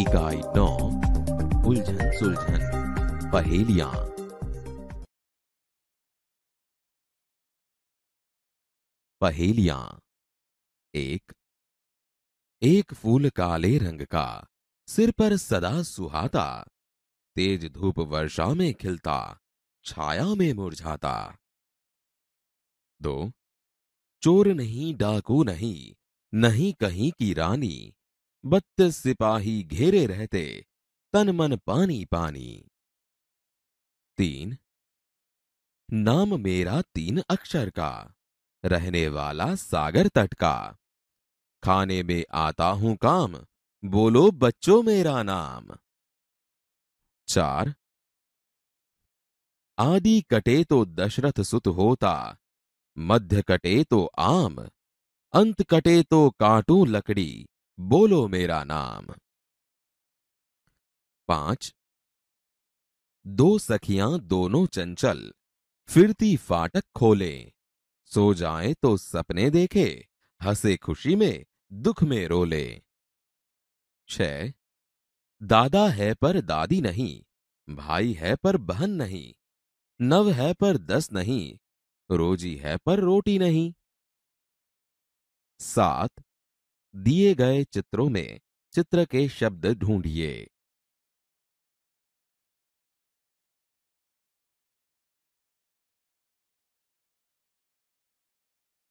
इकाई नौ उलझन सुलझन पहेलिया पहेलिया एक एक फूल काले रंग का सिर पर सदा सुहाता तेज धूप वर्षा में खिलता छाया में मुरझाता दो चोर नहीं डाकू नहीं नहीं कहीं की रानी बत्तीस सिपाही घेरे रहते तन मन पानी पानी तीन नाम मेरा तीन अक्षर का रहने वाला सागर तट का खाने में आता हूं काम बोलो बच्चों मेरा नाम चार आदि कटे तो दशरथ सुत होता मध्य कटे तो आम अंत कटे तो काटू लकड़ी बोलो मेरा नाम पांच दो सखियां दोनों चंचल फिरती फाटक खोले सो जाए तो सपने देखे हंसे खुशी में दुख में रोले छह दादा है पर दादी नहीं भाई है पर बहन नहीं नव है पर दस नहीं रोजी है पर रोटी नहीं सात दिए गए चित्रों में चित्र के शब्द ढूंढिए